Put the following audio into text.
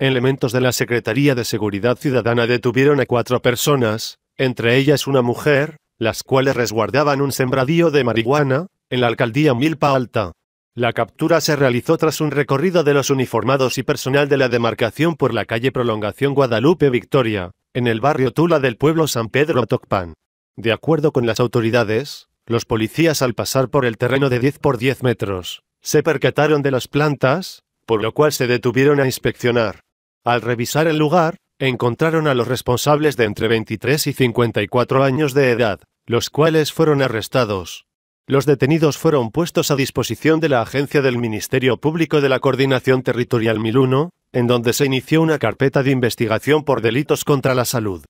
Elementos de la Secretaría de Seguridad Ciudadana detuvieron a cuatro personas, entre ellas una mujer, las cuales resguardaban un sembradío de marihuana, en la alcaldía Milpa Alta. La captura se realizó tras un recorrido de los uniformados y personal de la demarcación por la calle Prolongación Guadalupe Victoria, en el barrio Tula del pueblo San Pedro Atocpan. De acuerdo con las autoridades, los policías al pasar por el terreno de 10 por 10 metros, se percataron de las plantas, por lo cual se detuvieron a inspeccionar. Al revisar el lugar, encontraron a los responsables de entre 23 y 54 años de edad, los cuales fueron arrestados. Los detenidos fueron puestos a disposición de la agencia del Ministerio Público de la Coordinación Territorial 1001, en donde se inició una carpeta de investigación por delitos contra la salud.